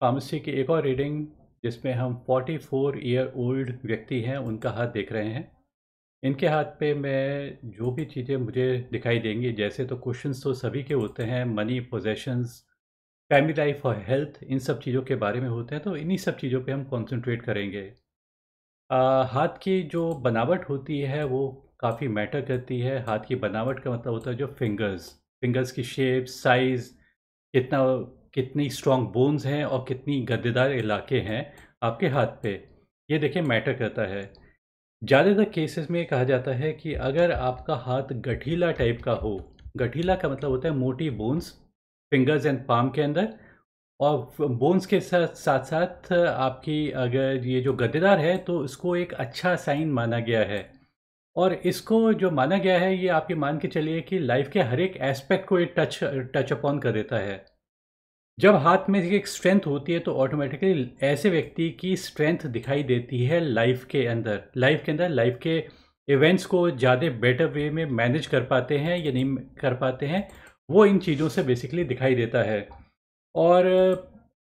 Pharmacy की एक और रीडिंग जिसमें हम 44 ईयर ओल्ड व्यक्ति हैं उनका हाथ देख रहे हैं इनके हाथ पे मैं जो भी चीज़ें मुझे दिखाई देंगी जैसे तो क्वेश्चंस तो सभी के होते हैं मनी पोजेशंस फैमिली लाइफ और हेल्थ इन सब चीज़ों के बारे में होते हैं तो इन्हीं सब चीज़ों पे हम कंसंट्रेट करेंगे आ, हाथ की जो बनावट होती है वो काफ़ी मैटर करती है हाथ की बनावट का मतलब होता है जो फिंगर्स फिंगर्स की शेप साइज़ कितना कितनी स्ट्रॉन्ग बोन्स हैं और कितनी गद्देदार इलाके हैं आपके हाथ पे ये देखिए मैटर करता है ज़्यादातर केसेस में कहा जाता है कि अगर आपका हाथ गठीला टाइप का हो गठीला का मतलब होता है मोटी बोन्स फिंगर्स एंड पाम के अंदर और बोन्स के साथ साथ साथ आपकी अगर ये जो गद्देदार है तो इसको एक अच्छा साइन माना गया है और इसको जो माना गया है ये आपके मान के चलिए कि लाइफ के हर एक एस्पेक्ट को ये टच टच अपॉन कर देता है जब हाथ में एक स्ट्रेंथ होती है तो ऑटोमेटिकली ऐसे व्यक्ति की स्ट्रेंथ दिखाई देती है लाइफ के अंदर लाइफ के अंदर लाइफ के इवेंट्स को ज़्यादा बेटर वे में मैनेज कर पाते हैं या नहीं कर पाते हैं वो इन चीज़ों से बेसिकली दिखाई देता है और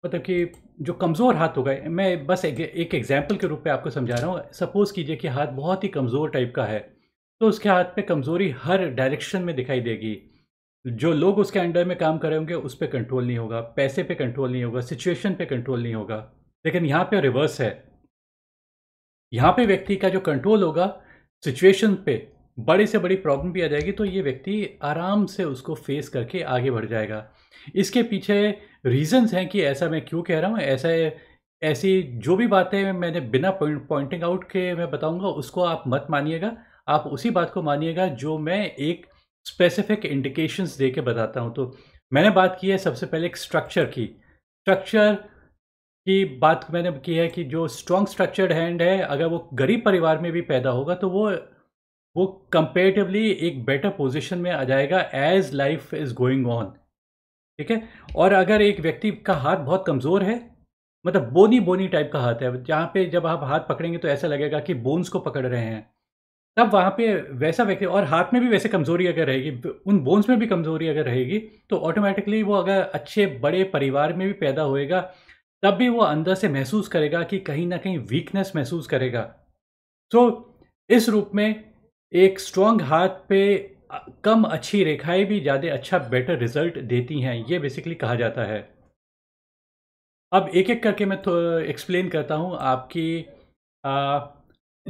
मतलब कि जो कमज़ोर हाथ होगा मैं बस एक एक एग्जाम्पल के रूप में आपको समझा रहा हूँ सपोज़ कीजिए कि हाथ बहुत ही कमज़ोर टाइप का है तो उसके हाथ पे कमज़ोरी हर डायरेक्शन में दिखाई देगी जो लोग उसके अंडर में काम कर रहे होंगे उस पर कंट्रोल नहीं होगा पैसे पे कंट्रोल नहीं होगा सिचुएशन पे कंट्रोल नहीं होगा लेकिन यहाँ पे रिवर्स है यहाँ पे व्यक्ति का जो कंट्रोल होगा सिचुएशन पे बड़े से बड़ी प्रॉब्लम भी आ जाएगी तो ये व्यक्ति आराम से उसको फेस करके आगे बढ़ जाएगा इसके पीछे रीजंस हैं कि ऐसा मैं क्यों कह रहा हूँ ऐसा ऐसी जो भी बातें मैंने बिना पॉइंटिंग आउट के मैं बताऊँगा उसको आप मत मानिएगा आप उसी बात को मानिएगा जो मैं एक स्पेसिफिक इंडिकेशंस दे के बताता हूँ तो मैंने बात की है सबसे पहले एक स्ट्रक्चर की स्ट्रक्चर की बात मैंने की है कि जो स्ट्रॉन्ग स्ट्रक्चर्ड हैंड है अगर वो गरीब परिवार में भी पैदा होगा तो वो वो कंपेरेटिवली एक बेटर पोजिशन में आ जाएगा as life is going on ठीक है और अगर एक व्यक्ति का हाथ बहुत कमज़ोर है मतलब बोनी बोनी टाइप का हाथ है जहाँ पे जब आप हाथ पकड़ेंगे तो ऐसा लगेगा कि बोन्स को पकड़ रहे हैं तब वहाँ पे वैसा व्यक्ति और हाथ में भी वैसे कमज़ोरी अगर रहेगी उन बोन्स में भी कमज़ोरी अगर रहेगी तो ऑटोमेटिकली वो अगर अच्छे बड़े परिवार में भी पैदा होएगा तब भी वो अंदर से महसूस करेगा कि कहीं ना कहीं वीकनेस महसूस करेगा। तो इस रूप में एक स्ट्रॉन्ग हाथ पे कम अच्छी रेखाएँ भी ज़्यादा अच्छा बेटर रिज़ल्ट देती हैं, ये बेसिकली कहा जाता है। अब एक-एक करके मैं तो एक्सप्लेन करता हूँ आपकी आ,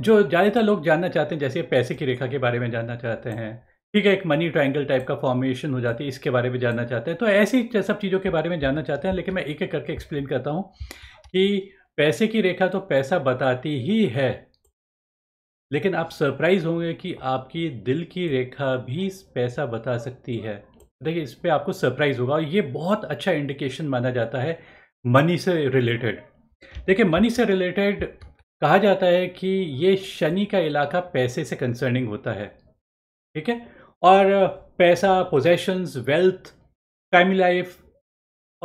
जो ज़्यादातर लोग जानना चाहते हैं जैसे पैसे की रेखा के बारे में जानना चाहते हैं ठीक है एक मनी ट्राइंगल टाइप का फॉर्मेशन हो जाती है इसके बारे में जानना चाहते हैं तो ऐसी सब चीज़ों के बारे में जानना चाहते हैं लेकिन मैं एक एक करके एक्सप्लेन करता हूँ कि पैसे की रेखा तो पैसा बताती ही है लेकिन आप सरप्राइज होंगे कि आपकी दिल की रेखा भी पैसा बता सकती है देखिए इस पर आपको सरप्राइज होगा और ये बहुत अच्छा इंडिकेशन माना जाता है मनी से रिलेटेड देखिए मनी से रिलेटेड कहा जाता है कि ये शनि का इलाका पैसे से कंसर्निंग होता है ठीक है और पैसा पोजेशंस वेल्थ फैमिली लाइफ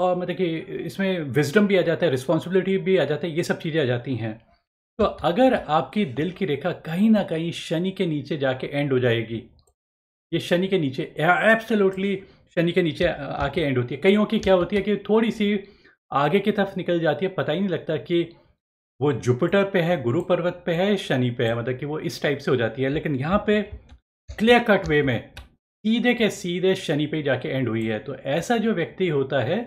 और मतलब कि इसमें विजडम भी आ जाता है रिस्पॉन्सिबिलिटी भी आ जाता है ये सब चीज़ें आ जाती हैं तो अगर आपकी दिल की रेखा कहीं ना कहीं शनि के नीचे जाके एंड हो जाएगी ये शनि के नीचे एब्सोल्युटली शनि के नीचे आके एंड होती है कईयों की क्या होती है कि थोड़ी सी आगे की तरफ निकल जाती है पता ही नहीं लगता कि वो जुपिटर पे है गुरु पर्वत पे है शनि पे है मतलब कि वो इस टाइप से हो जाती है लेकिन यहाँ पे क्लियर कट वे में सीधे के सीधे शनि पे जाके एंड हुई है तो ऐसा जो व्यक्ति होता है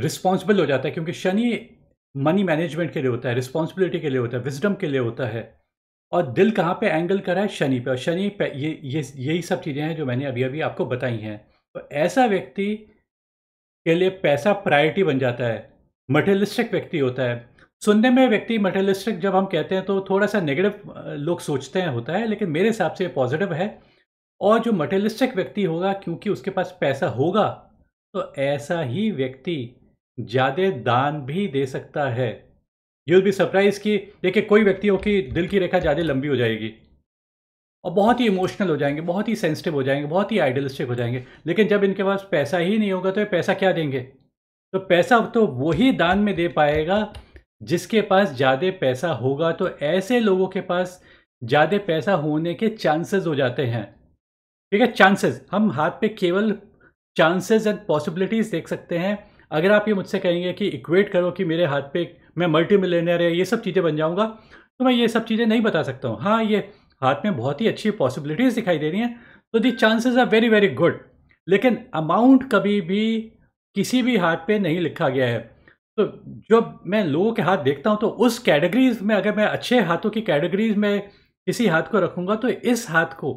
रिस्पॉन्सिबल हो जाता है क्योंकि शनि मनी मैनेजमेंट के लिए होता है रिस्पॉन्सिबिलिटी के लिए होता है विजडम के लिए होता है और दिल कहाँ पे एंगल करा है शनि पे और शनि पे ये ये यही सब चीज़ें हैं जो मैंने अभी अभी आपको बताई हैं तो ऐसा व्यक्ति के लिए पैसा प्रायोरिटी बन जाता है मटेरियलिस्टिक व्यक्ति होता है सुनने में व्यक्ति मटेरियलिस्टिक जब हम कहते हैं तो थोड़ा सा नेगेटिव लोग सोचते हैं होता है लेकिन मेरे हिसाब से पॉजिटिव है और जो मटेरियलिस्टिक व्यक्ति होगा क्योंकि उसके पास पैसा होगा तो ऐसा ही व्यक्ति ज़्यादा दान भी दे सकता है यूल बी सरप्राइज कि देखिए कोई व्यक्ति हो कि दिल की रेखा ज़्यादा लंबी हो जाएगी और बहुत ही इमोशनल हो जाएंगे बहुत ही सेंसिटिव हो जाएंगे बहुत ही आइडियलिस्टिक हो जाएंगे लेकिन जब इनके पास पैसा ही नहीं होगा तो ये पैसा क्या देंगे तो पैसा तो वही दान में दे पाएगा जिसके पास ज़्यादा पैसा होगा तो ऐसे लोगों के पास ज़्यादा पैसा होने के चांसेस हो जाते हैं ठीक है चांसेस हम हाथ पे केवल चांसेस एंड पॉसिबिलिटीज़ देख सकते हैं अगर आप ये मुझसे कहेंगे कि इक्वेट करो कि मेरे हाथ पे मैं मल्टी मिलेनियर है ये सब चीज़ें बन जाऊँगा तो मैं ये सब चीज़ें नहीं बता सकता हूँ हाँ ये हाथ में बहुत ही अच्छी पॉसिबिलिटीज़ दिखाई दे रही हैं तो the chances are very very good लेकिन अमाउंट कभी भी किसी भी हाथ पे नहीं लिखा गया है तो जब मैं लोगों के हाथ देखता हूँ तो उस कैटेगरीज में अगर मैं अच्छे हाथों की कैटेगरीज में किसी हाथ को रखूँगा तो इस हाथ को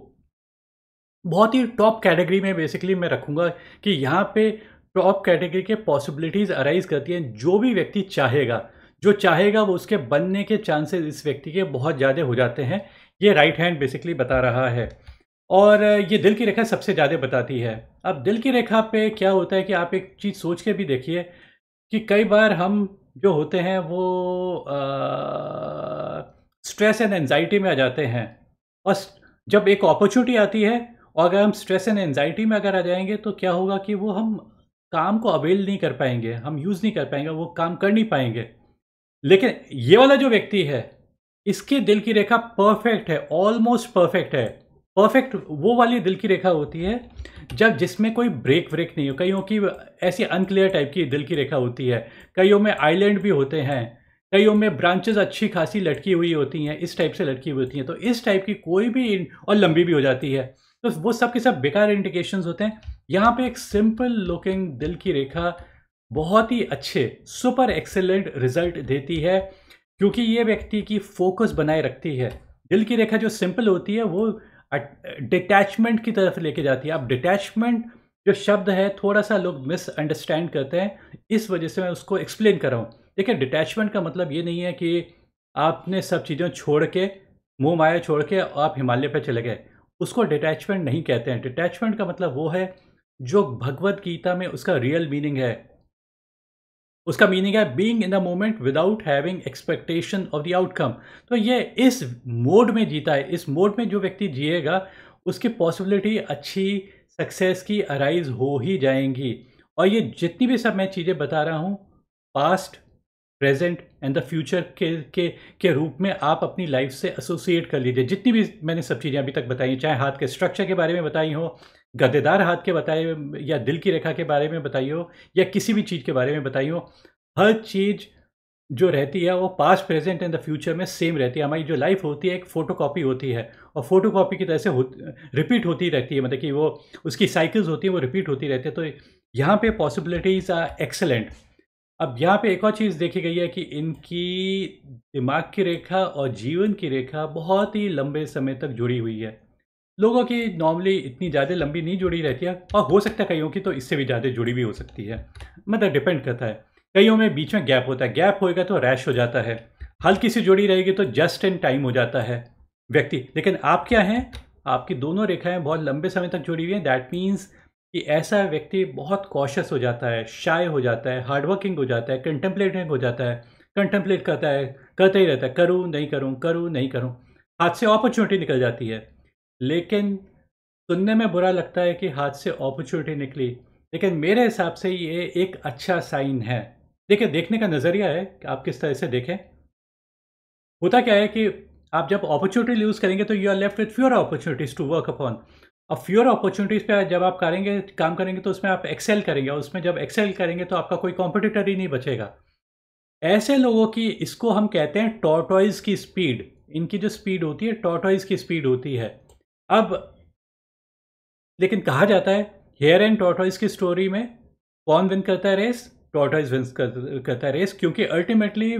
बहुत ही टॉप कैटेगरी में बेसिकली मैं रखूँगा कि यहाँ पे टॉप कैटेगरी के पॉसिबिलिटीज़ अराइज करती हैं जो भी व्यक्ति चाहेगा जो चाहेगा वो उसके बनने के चांसेस इस व्यक्ति के बहुत ज़्यादा हो जाते हैं ये राइट हैंड बेसिकली बता रहा है और ये दिल की रेखा सबसे ज़्यादा बताती है अब दिल की रेखा पे क्या होता है कि आप एक चीज़ सोच के भी देखिए कि कई बार हम जो होते हैं वो स्ट्रेस एंड एनजाइटी में आ जाते हैं और जब एक अपॉर्चुनिटी आती है और अगर हम स्ट्रेस एंड एनजाइटी में अगर आ जाएंगे तो क्या होगा कि वो हम काम को अवेल नहीं कर पाएंगे हम यूज़ नहीं कर पाएंगे वो काम कर नहीं पाएंगे लेकिन ये वाला जो व्यक्ति है इसके दिल की रेखा परफेक्ट है ऑलमोस्ट परफेक्ट है परफेक्ट वो वाली दिल की रेखा होती है जब जिसमें कोई ब्रेक व्रेक नहीं हो कईयों की ऐसी अनक्लियर टाइप की दिल की रेखा होती है कईयों में आइलैंड भी होते हैं कईयों में ब्रांचेस अच्छी खासी लटकी हुई होती हैं इस टाइप से लटकी हुई होती हैं तो इस टाइप की कोई भी और लंबी भी हो जाती है तो वो सब के सब बेकार इंडिकेशंस होते हैं यहाँ पे एक सिंपल लुकिंग दिल की रेखा बहुत ही अच्छे सुपर एक्सेलेंट रिजल्ट देती है क्योंकि ये व्यक्ति की फोकस बनाए रखती है दिल की रेखा जो सिंपल होती है वो डिटैचमेंट की तरफ लेके जाती है अब डिटैचमेंट जो शब्द है थोड़ा सा लोग मिसअंडरस्टैंड करते हैं इस वजह से मैं उसको एक्सप्लेन कर रहा हूँ देखिए डिटैचमेंट का मतलब ये नहीं है कि आपने सब चीज़ें छोड़ के मुँह माया छोड़ के आप हिमालय पर चले गए उसको डिटैचमेंट नहीं कहते हैं डिटैचमेंट का मतलब वो है जो भगवत गीता में उसका रियल मीनिंग है उसका मीनिंग है being in the moment without having expectation of the outcome तो ये इस मोड में जीता है इस मोड में जो व्यक्ति जिएगा उसकी पॉसिबिलिटी अच्छी सक्सेस की अराइज हो ही जाएंगी और ये जितनी भी सब मैं चीज़ें बता रहा हूँ past present and the future के के के रूप में आप अपनी लाइफ से एसोसिएट कर लीजिए जितनी भी मैंने सब चीज़ें अभी तक बताई चाहे हाथ के स्ट्रक्चर के बारे में बताई हो गद्देदार हाथ के बताए या दिल की रेखा के बारे में बताइयो या किसी भी चीज़ के बारे में बताइयो हर चीज़ जो रहती है वो past present and the future में सेम रहती है हमारी जो लाइफ होती है एक फ़ोटो कॉपी होती है और फोटो की तरह से होती रिपीट होती रहती है मतलब कि वो उसकी साइकिल्स होती हैं वो रिपीट होती रहती है तो यहाँ पे पॉसिबिलिटीज़ आर एक्सेलेंट अब यहाँ पे एक और चीज़ देखी गई है कि इनकी दिमाग की रेखा और जीवन की रेखा बहुत ही लंबे समय तक जुड़ी हुई है लोगों की नॉर्मली इतनी ज़्यादा लंबी नहीं जुड़ी रहती है और हो सकता है कईयों की तो इससे भी ज़्यादा जुड़ी भी हो सकती है मतलब डिपेंड करता है कईयों में बीच में गैप होता है गैप होएगा तो रैश हो जाता है हल्की सी जुड़ी रहेगी तो जस्ट इन टाइम हो जाता है व्यक्ति लेकिन आप क्या हैं आपकी दोनों रेखाएं बहुत लंबे समय तक जुड़ी हुई हैं दैट मीन्स कि ऐसा व्यक्ति बहुत कॉशस हो जाता है शाय हो जाता है हार्डवर्किंग हो जाता है कंटेम्पलेटिंग हो जाता है कंटेम्पलेट करता है करता ही रहता है करूँ नहीं करूँ करूँ नहीं करूँ हाथ से अपॉर्चुनिटी निकल जाती है लेकिन सुनने में बुरा लगता है कि हाथ से अपॉर्चुनिटी निकली लेकिन मेरे हिसाब से ये एक अच्छा साइन है देखिए देखने का नज़रिया है कि आप किस तरह से देखें होता क्या है कि आप जब अपॉर्चुनिटी यूज़ करेंगे तो you are left with fewer opportunities to work upon और फ्यूर अपॉर्चुनिटीज़ पे जब आप करेंगे काम करेंगे तो उसमें आप एक्सेल करेंगे और उसमें जब एक्सेल करेंगे तो आपका कोई कॉम्पिटिटर ही नहीं बचेगा ऐसे लोगों की इसको हम कहते हैं टॉटॉइज़ की स्पीड इनकी जो स्पीड होती है टॉटॉइज़ की स्पीड होती है अब लेकिन कहा जाता है हेयर एंड टॉटॉइस की स्टोरी में कौन विन करता है रेस टॉटॉइस विन करता है रेस क्योंकि अल्टीमेटली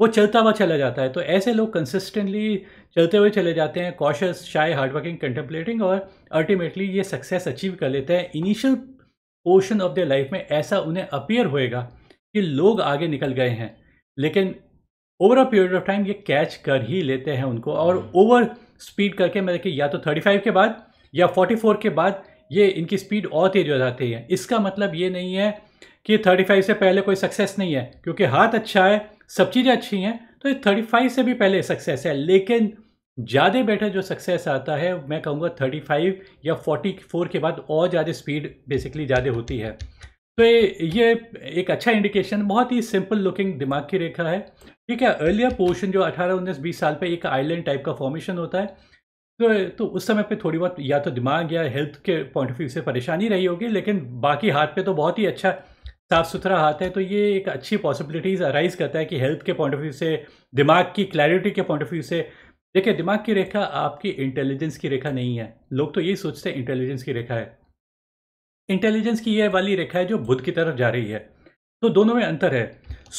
वो चलता हुआ चला जाता है तो ऐसे लोग कंसिस्टेंटली चलते हुए चले जाते हैं कॉशस शाय हार्डवर्किंग कंटेम्पलेटिंग और अल्टीमेटली ये सक्सेस अचीव कर लेते हैं initial portion of their life में ऐसा उन्हें अपीयर होएगा कि लोग आगे निकल गए हैं लेकिन over a period of time ये कैच कर ही लेते हैं उनको और ओवर हम्म। स्पीड करके मैं देखिए या तो 35 के बाद या 44 के बाद ये इनकी स्पीड और तेज़ हो जाती है इसका मतलब ये नहीं है कि 35 से पहले कोई सक्सेस नहीं है क्योंकि हाथ अच्छा है सब चीज़ें अच्छी हैं तो ये फाइव से भी पहले सक्सेस है लेकिन ज़्यादा बेटर जो सक्सेस आता है मैं कहूँगा फाइव या फोर के बाद और ज़्यादा स्पीड बेसिकली ज़्यादा होती है तो ये एक अच्छा इंडिकेशन बहुत ही सिंपल लुकिंग दिमाग की रेखा है ठीक है अर्लियर पोर्शन जो अठारह उन्नीस बीस साल पे एक आइलैंड टाइप का फॉर्मेशन होता है तो तो उस समय पे थोड़ी बहुत या तो दिमाग या हेल्थ के पॉइंट ऑफ व्यू से परेशानी रही होगी लेकिन बाकी हाथ पे तो बहुत ही अच्छा साफ सुथरा हाथ है तो ये एक अच्छी पॉसिबिलिटीज़ अराइज करता है कि हेल्थ के पॉइंट ऑफ व्यू से दिमाग की क्लैरिटी के पॉइंट ऑफ व्यू से देखिए दिमाग की रेखा आपकी इंटेलिजेंस की रेखा नहीं है लोग तो यही सोचते हैं इंटेलिजेंस की रेखा है इंटेलिजेंस की यह वाली रेखा है जो बुद्ध की तरफ जा रही है तो दोनों में अंतर है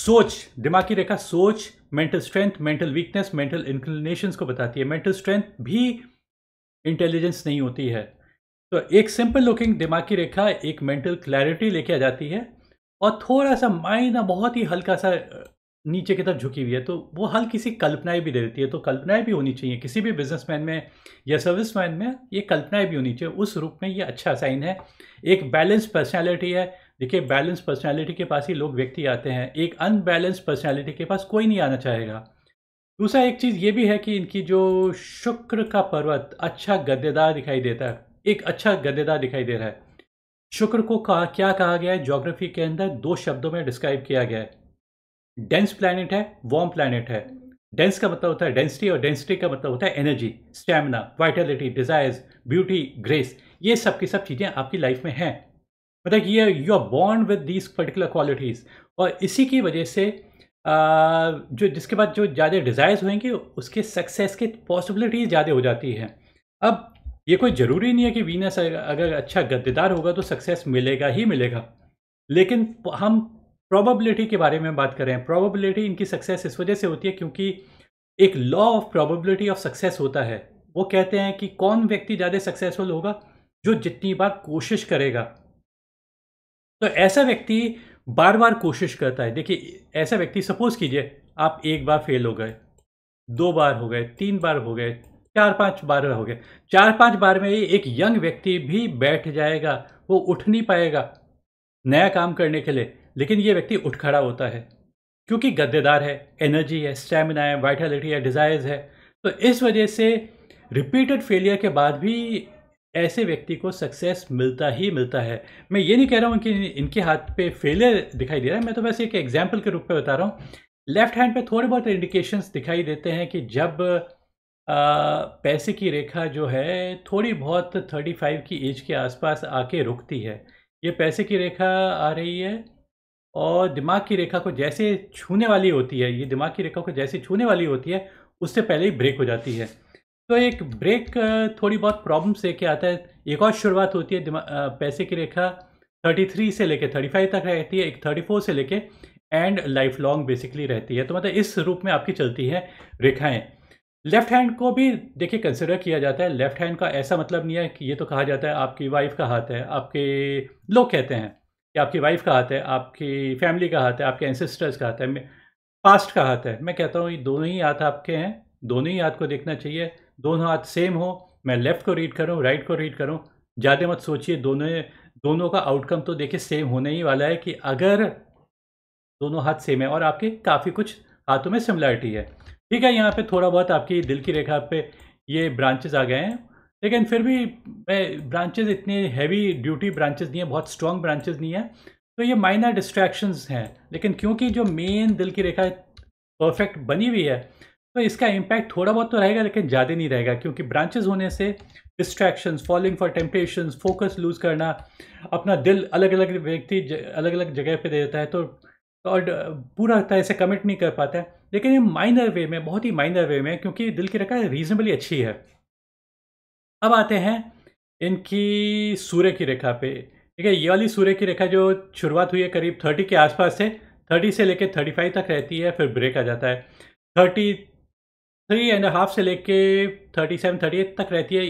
सोच दिमाग की रेखा सोच mental strength mental weakness mental inclination को बताती है मेंटल स्ट्रेंथ भी इंटेलिजेंस नहीं होती है तो एक सिंपल लुकिंग दिमाग की रेखा एक मेंटल क्लैरिटी लेके आ जाती है और थोड़ा सा माइंड बहुत ही हल्का सा नीचे की तरफ झुकी हुई है तो वो हल्की सी कल्पनाएं भी दे देती है तो कल्पनाएं भी होनी चाहिए किसी भी बिजनेसमैन में या मैन में ये कल्पनाएं भी होनी चाहिए उस रूप में ये अच्छा साइन है एक बैलेंस पर्सनैलिटी है देखिए बैलेंस पर्सनैलिटी के पास ही लोग व्यक्ति आते हैं एक अनबैलेंस पर्सनैलिटी के पास कोई नहीं आना चाहेगा दूसरा एक चीज़ ये भी है कि इनकी जो शुक्र का पर्वत अच्छा गद्देदार दिखाई देता है एक अच्छा गद्देदार दिखाई दे रहा है शुक्र को कहा क्या कहा गया है जोग्राफी के अंदर दो शब्दों में डिस्क्राइब किया गया है डेंस प्लानट है वार्म प्लानट है डेंस का मतलब होता है डेंसिटी और डेंसिटी का मतलब होता है energy stamina vitality desires beauty grace ये सब की सब चीज़ें आपकी लाइफ में हैं मतलब ये you are born with these particular qualities और इसी की वजह से जो जिसके बाद जो ज़्यादा डिज़ायर्स होंगे उसके सक्सेस की पॉसिबिलिटीज़ ज़्यादा हो जाती है अब ये कोई ज़रूरी नहीं है कि वीनस अगर अच्छा गद्देदार होगा तो सक्सेस मिलेगा ही मिलेगा लेकिन हम प्रोबेबिलिटी के बारे में बात कर रहे हैं प्रोबेबिलिटी इनकी सक्सेस इस वजह से होती है क्योंकि एक law of probability of success होता है वो कहते हैं कि कौन व्यक्ति ज़्यादा सक्सेसफुल होगा जो जितनी बार कोशिश करेगा तो ऐसा व्यक्ति बार बार कोशिश करता है देखिए ऐसा व्यक्ति सपोज़ कीजिए आप एक बार फेल हो गए दो बार हो गए तीन बार हो गए चार पांच बार हो गए चार पांच बार में एक यंग व्यक्ति भी बैठ जाएगा वो उठ नहीं पाएगा नया काम करने के लिए लेकिन ये व्यक्ति उठ खड़ा होता है क्योंकि गद्देदार है एनर्जी है स्टेमिना है वाइटलिटी है डिज़ायर्स है तो इस वजह से रिपीटेड फेलियर के बाद भी ऐसे व्यक्ति को सक्सेस मिलता ही मिलता है मैं ये नहीं कह रहा हूँ कि इनके हाथ पे फेलियर दिखाई दे रहा है मैं तो बस एक एग्जाम्पल के रूप में बता रहा हूँ लेफ्ट हैंड पे थोड़े बहुत इंडिकेशंस दिखाई देते हैं कि जब आ, पैसे की रेखा जो है थोड़ी बहुत 35 की एज के आसपास आके रुकती है ये पैसे की रेखा आ रही है और दिमाग की रेखा को जैसे छूने वाली होती है ये दिमाग की रेखा को जैसे छूने वाली होती है उससे पहले ही ब्रेक हो जाती है तो एक ब्रेक थोड़ी बहुत प्रॉब्लम से के आता है एक और शुरुआत होती है पैसे की रेखा 33 से लेके 35 तक रहती है एक 34 से लेके एंड लाइफ लॉन्ग बेसिकली रहती है तो मतलब इस रूप में आपकी चलती है रेखाएं लेफ्ट हैंड को भी देखिए कंसिडर किया जाता है लेफ्ट हैंड का ऐसा मतलब नहीं है कि ये तो कहा जाता है आपकी वाइफ का हाथ है आपके लोग कहते हैं कि आपकी वाइफ का हाथ है आपकी फैमिली का हाथ है आपके एंसेस्टर्स का हाथ है पास्ट का हाथ है मैं कहता हूँ ये दोनों ही हाथ आपके हैं दोनों ही हाथ को देखना चाहिए दोनों हाथ सेम हो मैं लेफ़्ट को रीड करूँ राइट को रीड करूँ ज़्यादा मत सोचिए दोनों दोनों का आउटकम तो देखिए सेम होने ही वाला है कि अगर दोनों हाथ सेम है और आपके काफ़ी कुछ हाथों में सिमिलरिटी है ठीक है यहाँ पे थोड़ा बहुत आपकी दिल की रेखा पे ये ब्रांचेस आ गए हैं लेकिन फिर भी मैं ब्रांचेस इतने हैवी ड्यूटी ब्रांचेस नहीं है बहुत स्ट्रॉन्ग ब्रांचेज नहीं है तो ये माइनर डिस्ट्रैक्शंस हैं लेकिन क्योंकि जो मेन दिल की रेखा परफेक्ट बनी हुई है तो इसका इम्पैक्ट थोड़ा बहुत तो रहेगा लेकिन ज़्यादा नहीं रहेगा क्योंकि ब्रांचेस होने से distractions following for temptations focus lose करना अपना दिल अलग अलग व्यक्ति अलग अलग जगह पे दे देता है तो और पूरा तरह से कमिट नहीं कर पाता है लेकिन ये माइनर वे में बहुत ही माइनर वे में क्योंकि दिल की रेखा रीजनेबली अच्छी है अब आते हैं इनकी सूर्य की रेखा पे ठीक है ये वाली सूर्य की रेखा जो शुरुआत हुई है करीब थर्टी के आसपास से थर्टी से लेकर थर्टी फाइव तक रहती है फिर ब्रेक आ जाता है थर्टी थ्री एंड हाफ से लेके थर्टी सेवन थर्टी एट तक रहती है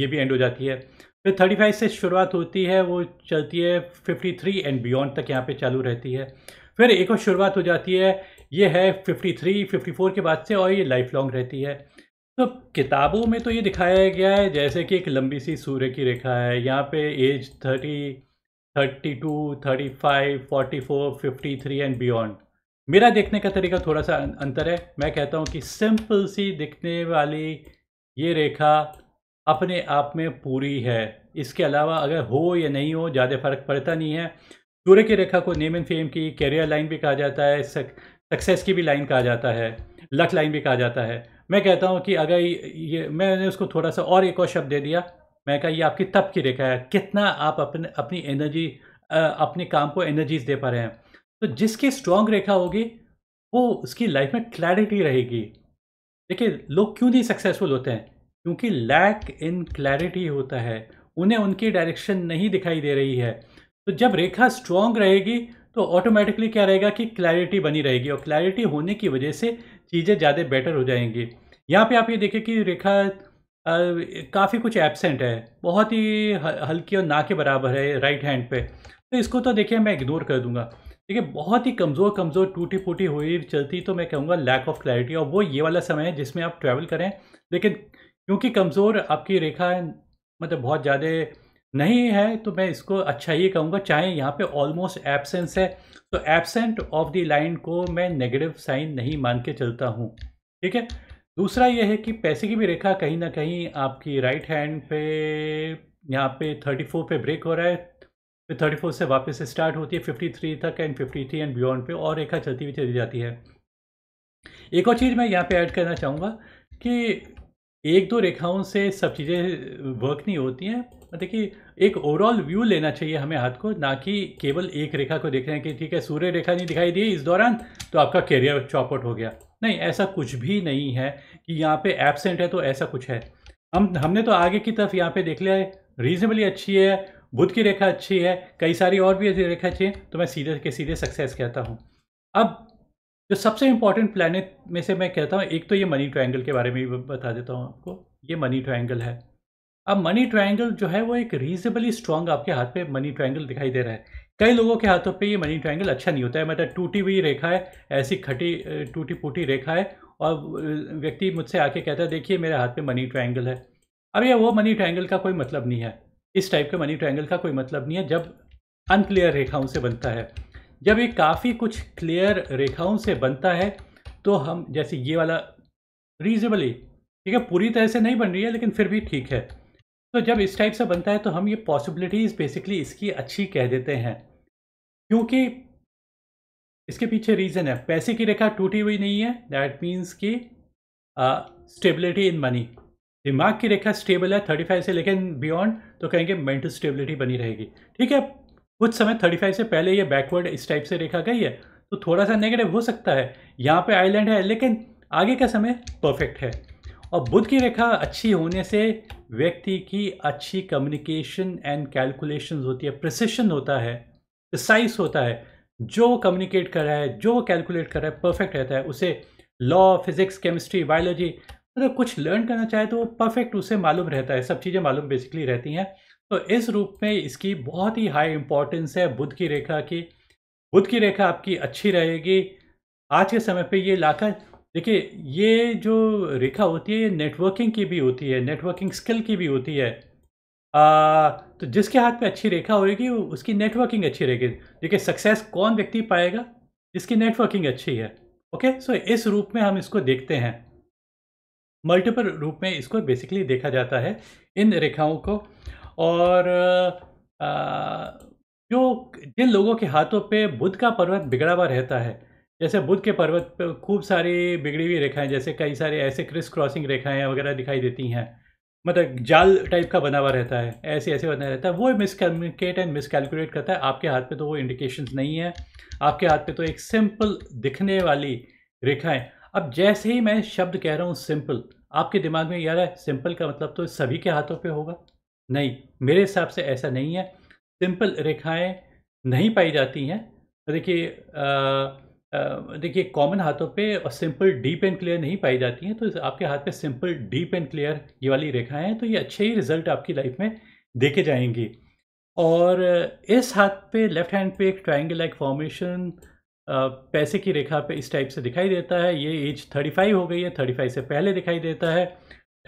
ये भी एंड हो जाती है फिर थर्टी फाइव से शुरुआत होती है वो चलती है फिफ्टी थ्री एंड बियॉन्ड तक यहाँ पे चालू रहती है फिर एक और शुरुआत हो जाती है ये है फिफ्टी थ्री फिफ्टी फोर के बाद से और ये लाइफ लॉन्ग रहती है तो किताबों में तो ये दिखाया गया है जैसे कि एक लंबी सी सूर्य की रेखा है यहाँ पे age thirty thirty two thirty five forty four fifty three and beyond मेरा देखने का तरीका थोड़ा सा अं-, अंतर है मैं कहता हूँ कि सिंपल सी दिखने वाली ये रेखा अपने आप में पूरी है इसके अलावा अगर हो या नहीं हो ज़्यादा फ़र्क पड़ता नहीं है सूर्य की रेखा को नेम एंड फेम की कैरियर लाइन भी कहा जाता है सक्सेस की भी लाइन कहा जाता है लक लाइन भी कहा जाता है मैं कहता हूँ कि अगर ये मैंने उसको थोड़ा सा और एक और शब्द दे दिया मैं कहा ये आपकी तप की रेखा है कितना आप अपने अपनी एनर्जी अपने काम को एनर्जीज दे पा रहे हैं तो जिसकी स्ट्रांग रेखा होगी वो उसकी लाइफ में क्लैरिटी रहेगी देखिए लोग क्यों नहीं सक्सेसफुल होते हैं क्योंकि लैक इन क्लैरिटी होता है उन्हें उनकी डायरेक्शन नहीं दिखाई दे रही है तो जब रेखा स्ट्रांग रहेगी तो ऑटोमेटिकली क्या रहेगा कि क्लैरिटी बनी रहेगी और क्लैरिटी होने की वजह से चीज़ें ज़्यादा बेटर हो जाएंगी यहाँ पे आप ये देखें कि रेखा काफ़ी कुछ एबसेंट है बहुत ही हल्की और ना के बराबर है राइट हैंड पे तो इसको तो देखिए मैं इग्नोर कर दूंगा देखिए बहुत ही कमज़ोर कमज़ोर टूटी फूटी हुई चलती तो मैं कहूँगा लैक ऑफ क्लैरिटी और वो ये वाला समय है जिसमें आप ट्रैवल करें लेकिन क्योंकि कमज़ोर आपकी रेखा मतलब बहुत ज़्यादा नहीं है तो मैं इसको अच्छा ही कहूँगा चाहे यहाँ पे ऑलमोस्ट एबसेंस है तो एबसेंट ऑफ द लाइन को मैं नेगेटिव साइन नहीं मान के चलता हूँ ठीक है दूसरा ये है कि पैसे की भी रेखा कहीं ना कहीं आपकी राइट हैंड पे यहाँ पे 34 पे ब्रेक हो रहा है फिर थर्टी फोर से वापस स्टार्ट होती है फिफ्टी थ्री तक and fifty three and beyond पे और रेखा चलती हुई चली जाती है एक और चीज़ मैं यहाँ पे ऐड करना चाहूँगा कि एक दो रेखाओं से सब चीज़ें वर्क नहीं होती हैं मतलब कि एक ओवरऑल व्यू लेना चाहिए हमें हाथ को ना कि केवल एक रेखा को देख रहे हैं कि ठीक है सूर्य रेखा नहीं दिखाई दी इस दौरान तो आपका कैरियर चौपट हो गया नहीं ऐसा कुछ भी नहीं है कि यहाँ पे एबसेंट है तो ऐसा कुछ है हम हमने तो आगे की तरफ यहाँ पे देख लिया है रीजनेबली अच्छी है बुध की रेखा अच्छी है कई सारी और भी ऐसी रेखा अच्छी है तो मैं सीधे के सीधे सक्सेस कहता हूँ अब जो सबसे इंपॉर्टेंट प्लानट में से मैं कहता हूँ एक तो ये मनी ट्राइंगल के बारे में भी बता देता हूँ आपको ये मनी ट्राइंगल है अब मनी ट्राइंगल जो है वो एक रीजनेबली स्ट्रांग आपके हाथ पे मनी ट्राइंगल दिखाई दे रहा है कई लोगों के हाथों पे ये मनी ट्राइंगल अच्छा नहीं होता है मतलब टूटी हुई रेखा है ऐसी खटी टूटी फूटी रेखा है और व्यक्ति मुझसे आके कहता है देखिए मेरे हाथ पे मनी ट्राइंगल है अब ये वो मनी ट्राइंगल का कोई मतलब नहीं है इस टाइप के मनी ट्रायंगल का कोई मतलब नहीं है जब अनक्लियर रेखाओं से बनता है जब ये काफ़ी कुछ क्लियर रेखाओं से बनता है तो हम जैसे ये वाला रीजनेबली ठीक है पूरी तरह से नहीं बन रही है लेकिन फिर भी ठीक है तो जब इस टाइप से बनता है तो हम ये पॉसिबिलिटीज़ बेसिकली इसकी अच्छी कह देते हैं क्योंकि इसके पीछे रीज़न है पैसे की रेखा टूटी हुई नहीं है दैट मीन्स की स्टेबिलिटी इन मनी दिमाग की रेखा स्टेबल है थर्टी फाइव से लेकिन बियॉन्ड तो कहेंगे मेंटल स्टेबिलिटी बनी रहेगी ठीक है कुछ समय थर्टी फाइव से पहले ये बैकवर्ड इस टाइप से रेखा गई है तो थोड़ा सा नेगेटिव हो सकता है यहाँ पे आइलैंड है लेकिन आगे का समय परफेक्ट है और बुद्ध की रेखा अच्छी होने से व्यक्ति की अच्छी कम्युनिकेशन एंड कैलकुलेशन होती है प्रसिशन होता है प्रिसाइस होता है जो कम्युनिकेट कर रहा है जो कैलकुलेट कर रहा है परफेक्ट रहता है उसे लॉ फिजिक्स केमिस्ट्री बायोलॉजी अगर कुछ लर्न करना चाहे तो वो परफेक्ट उसे मालूम रहता है सब चीज़ें मालूम बेसिकली रहती हैं तो इस रूप में इसकी बहुत ही हाई इम्पोर्टेंस है बुद्ध की रेखा की बुद्ध की रेखा आपकी अच्छी रहेगी आज के समय पे ये लाकर देखिए ये जो रेखा होती है ये नेटवर्किंग की भी होती है नेटवर्किंग स्किल की भी होती है आ, तो जिसके हाथ में अच्छी रेखा होगी उसकी नेटवर्किंग अच्छी रहेगी देखिए सक्सेस कौन व्यक्ति पाएगा जिसकी नेटवर्किंग अच्छी है ओके सो इस रूप में हम इसको देखते हैं मल्टीपल रूप में इसको बेसिकली देखा जाता है इन रेखाओं को और जो जिन लोगों के हाथों पे बुध का पर्वत बिगड़ा हुआ रहता है जैसे बुध के पर्वत पे खूब सारी बिगड़ी हुई रेखाएं जैसे कई सारे ऐसे क्रिस क्रॉसिंग रेखाएं वगैरह दिखाई देती हैं मतलब जाल टाइप का बना हुआ रहता है ऐसे ऐसे बना रहता है वो मिसकम्युनिकेट एंड मिसकैलकुलेट करता है आपके हाथ पे तो वो इंडिकेशंस नहीं है आपके हाथ पे तो एक सिंपल दिखने वाली रेखाएं अब जैसे ही मैं शब्द कह रहा हूँ सिंपल आपके दिमाग में यार है सिंपल का मतलब तो सभी के हाथों पे होगा नहीं मेरे हिसाब से ऐसा नहीं है सिंपल रेखाएं नहीं पाई जाती हैं देखिए देखिए कॉमन हाथों पे और सिंपल डीप एंड क्लियर नहीं पाई जाती हैं तो आपके हाथ पे सिंपल डीप एंड क्लियर ये वाली रेखाएं हैं तो ये अच्छे ही रिजल्ट आपकी लाइफ में देखे जाएंगी और इस हाथ पे लेफ्ट हैंड पे एक ट्राइंगल लाइक फॉर्मेशन पैसे की रेखा पे इस टाइप से दिखाई देता है ये एज 35 हो गई है 35 से पहले दिखाई देता है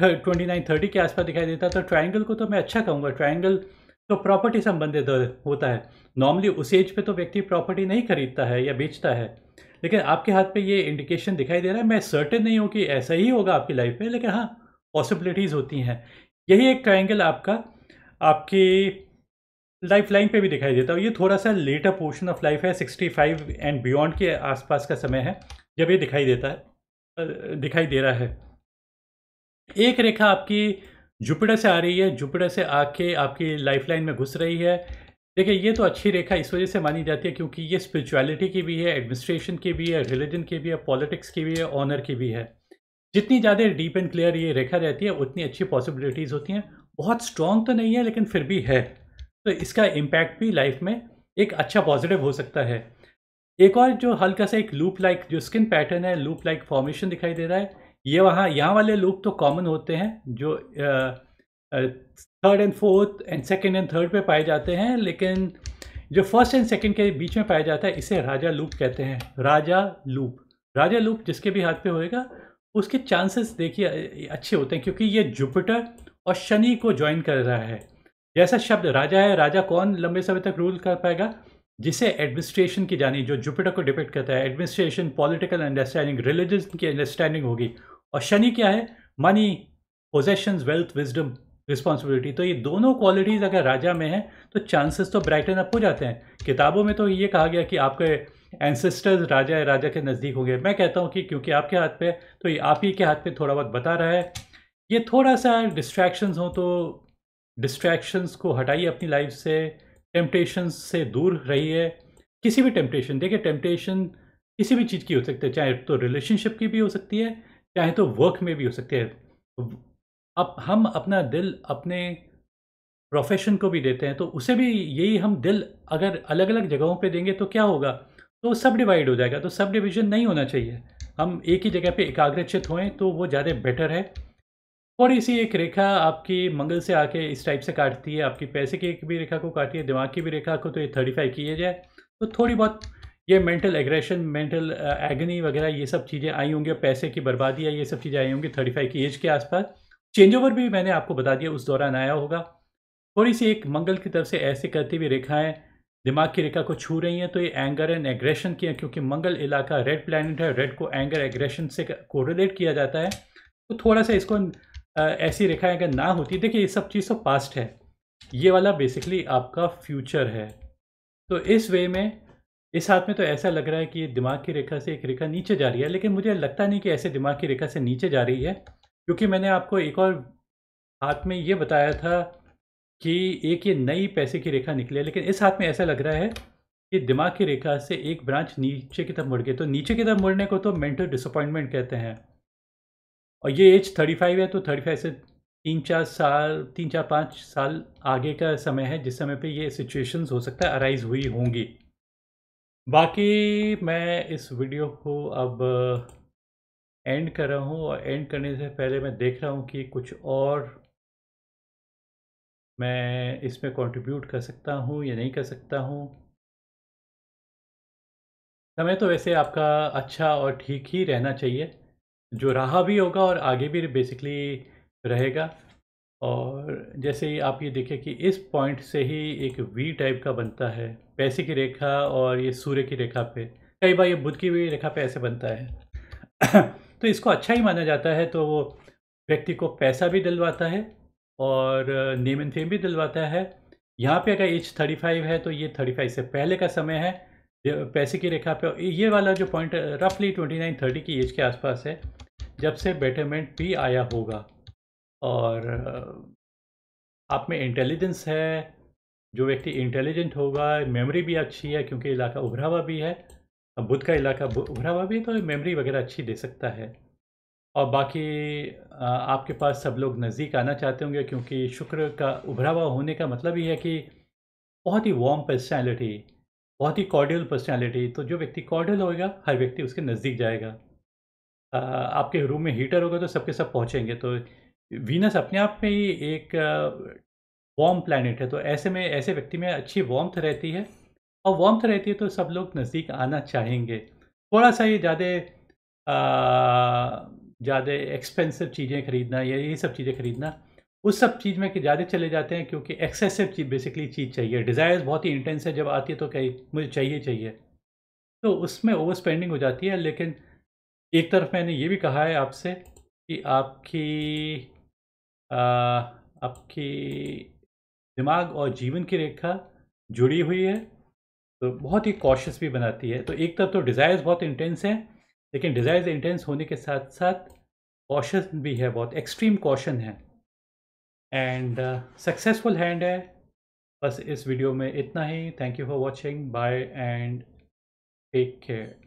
29 30 के आसपास दिखाई देता है तो ट्रायंगल को तो मैं अच्छा कहूँगा ट्रायंगल तो प्रॉपर्टी संबंधित होता है नॉर्मली उस एज पे तो व्यक्ति प्रॉपर्टी नहीं खरीदता है या बेचता है लेकिन आपके हाथ पे ये इंडिकेशन दिखाई दे रहा है मैं सर्टेन नहीं हूँ कि ऐसा ही होगा आपकी लाइफ में लेकिन हाँ पॉसिबिलिटीज़ होती हैं यही एक ट्राइंगल आपका आपकी लाइफ लाइन पर भी दिखाई देता है ये थोड़ा सा लेटर पोर्शन ऑफ लाइफ है सिक्सटी फाइव एंड बियॉन्ड के आसपास का समय है जब ये दिखाई देता है दिखाई दे रहा है एक रेखा आपकी जुपिटर से आ रही है जुपिटर से आके आपकी लाइफ लाइन में घुस रही है देखिए ये तो अच्छी रेखा इस वजह से मानी जाती है क्योंकि ये स्पिरिचुअलिटी की भी है एडमिनिस्ट्रेशन की भी है रिलीजन की भी है पॉलिटिक्स की भी है ऑनर की भी है जितनी ज़्यादा डीप एंड क्लियर ये रेखा रहती है उतनी अच्छी पॉसिबिलिटीज़ होती हैं बहुत स्ट्रॉन्ग तो नहीं है लेकिन फिर भी है तो इसका इम्पैक्ट भी लाइफ में एक अच्छा पॉजिटिव हो सकता है एक और जो हल्का सा एक लूप लाइक जो स्किन पैटर्न है लूप लाइक फॉर्मेशन दिखाई दे रहा है ये वहाँ यहाँ वाले लूप तो कॉमन होते हैं जो third and fourth and second and third पे पाए जाते हैं लेकिन जो फर्स्ट एंड सेकेंड के बीच में पाया जाता है इसे राजा लूप कहते हैं राजा लूप राजा लूप जिसके भी हाथ पे होएगा उसके चांसेस देखिए अच्छे होते हैं क्योंकि ये जुपिटर और शनि को ज्वाइन कर रहा है ऐसा शब्द राजा है राजा कौन लंबे समय तक रूल कर पाएगा जिसे एडमिनिस्ट्रेशन की जानी जो जुपिटर को डिपेक्ट करता है एडमिनिस्ट्रेशन पॉलिटिकल अंडरस्टैंडिंग रिलीजन की अंडरस्टैंडिंग होगी और शनि क्या है money possession wealth wisdom responsibility तो ये दोनों क्वालिटीज़ अगर राजा में हैं तो चांसेस तो ब्राइटन अप हो जाते हैं किताबों में तो ये कहा गया कि आपके एंसेस्टर्स राजा है राजा के नज़दीक होंगे मैं कहता हूँ कि क्योंकि आपके हाथ पे तो ये आप ही के हाथ पे थोड़ा बहुत बता रहा है ये थोड़ा सा डिस्ट्रैक्शंस हों तो डिस्ट्रैक्शंस को हटाइए अपनी लाइफ से टेम्पटेशन से दूर रहिए किसी भी टेम्पटेशन देखिए टेम्पटेशन किसी भी चीज़ की हो सकती है चाहे तो रिलेशनशिप की भी हो सकती है चाहे तो वर्क में भी हो सकती है अब हम अपना दिल अपने प्रोफेशन को भी देते हैं तो उसे भी यही हम दिल अगर अलग अलग जगहों पे देंगे तो क्या होगा तो सब डिवाइड हो जाएगा तो सब डिविज़न नहीं होना चाहिए हम एक ही जगह पे एकाग्रचित होएं तो वो ज़्यादा बेटर है थोड़ी सी एक रेखा आपकी मंगल से आके इस टाइप से काटती है आपकी पैसे की एक भी रेखा को काटती है दिमाग की भी रेखा को तो ये थर्टीफाई किया जाए तो थोड़ी बहुत ये मेंटल एग्रेशन मेंटल एगनी वगैरह ये सब चीज़ें आई होंगी पैसे की बर्बादी या ये सब चीज़ें आई होंगी थर्टी फाइव की एज के आसपास चेंज ओवर भी मैंने आपको बता दिया उस दौरान आया होगा थोड़ी सी एक मंगल की तरफ से ऐसे करती हुई रेखाएँ दिमाग की रेखा को छू रही हैं तो ये एंगर एंड एग्रेशन की है क्योंकि मंगल इलाका रेड प्लानट है रेड को एंगर एग्रेशन से कोरिलेट किया जाता है तो थोड़ा सा इसको ऐसी रेखाएं अगर ना होती देखिए ये सब चीज़ तो पास्ट है ये वाला बेसिकली आपका फ्यूचर है तो इस वे में इस हाथ में तो ऐसा लग रहा है कि दिमाग की रेखा से एक रेखा नीचे जा रही है लेकिन मुझे लगता नहीं कि ऐसे दिमाग की रेखा से नीचे जा रही है क्योंकि मैंने आपको एक और हाथ में ये बताया था कि एक ये नई पैसे की रेखा निकली है लेकिन इस हाथ में ऐसा लग रहा है कि दिमाग की रेखा से एक ब्रांच नीचे की तरफ मुड़ गई तो नीचे की तरफ मुड़ने को तो मेंटल डिसअपॉइंटमेंट कहते हैं और ये एज थर्टी फाइव है तो थर्टी फाइव से तीन चार साल तीन चार पाँच साल आगे का समय है जिस समय पे ये सिचुएशंस हो सकता है अराइज हुई होंगी बाकी मैं इस वीडियो को अब एंड कर रहा हूँ और एंड करने से पहले मैं देख रहा हूँ कि कुछ और मैं इसमें कंट्रीब्यूट कर सकता हूँ या नहीं कर सकता हूँ समय तो वैसे आपका अच्छा और ठीक ही रहना चाहिए जो रहा भी होगा और आगे भी बेसिकली रहेगा और जैसे ही आप ये देखें कि इस पॉइंट से ही एक वी टाइप का बनता है पैसे की रेखा और ये सूर्य की रेखा पे कई बार ये बुध की भी रेखा पे ऐसे बनता है तो इसको अच्छा ही माना जाता है तो वो व्यक्ति को पैसा भी दिलवाता है और नेम एंड फेम भी दिलवाता है यहाँ पे अगर एज 35 है तो ये 35 से पहले का समय है पैसे की रेखा पे ये वाला जो पॉइंट रफली ट्वेंटी नाइन थर्टी की एज के आसपास है जब से बेटरमेंट भी आया होगा और आप में इंटेलिजेंस है जो व्यक्ति इंटेलिजेंट होगा मेमोरी भी अच्छी है क्योंकि इलाका उभरा हुआ भी है बुध का इलाका उभरा हुआ भी है तो मेमोरी वगैरह अच्छी दे सकता है और बाकी आपके पास सब लोग नज़दीक आना चाहते होंगे क्योंकि शुक्र का उभरा हुआ होने का मतलब ये है कि बहुत ही वार्म पर्सनैलिटी बहुत ही कॉर्डियल पर्सनैलिटी तो जो व्यक्ति कॉर्डियल होगा हर व्यक्ति उसके नज़दीक जाएगा आपके रूम में हीटर होगा तो सबके सब पहुँचेंगे तो वीनस अपने आप में ही एक वॉम प्लानट है तो ऐसे में ऐसे व्यक्ति में अच्छी वार्मथ रहती है और वार्मथ रहती है तो सब लोग नज़दीक आना चाहेंगे थोड़ा सा ये ज़्यादा ज़्यादा एक्सपेंसिव चीज़ें खरीदना या ये सब चीज़ें खरीदना उस सब चीज़ में ज़्यादा चले जाते हैं क्योंकि एक्सेसिव चीज़ बेसिकली चीज़ चाहिए डिज़ायर्स बहुत ही इंटेंस है जब आती है तो कहीं मुझे चाहिए चाहिए तो उसमें ओवर स्पेंडिंग हो जाती है लेकिन एक तरफ मैंने ये भी कहा है आपसे कि आपकी आ, आपकी दिमाग और जीवन की रेखा जुड़ी हुई है तो बहुत ही कॉशस भी बनाती है तो एक तरफ तो डिज़ायर्स बहुत इंटेंस हैं लेकिन डिज़ायर्स इंटेंस होने के साथ साथ कॉशस भी है बहुत एक्सट्रीम कॉशन है एंड सक्सेसफुल हैंड है बस इस वीडियो में इतना ही thank you for watching bye and take care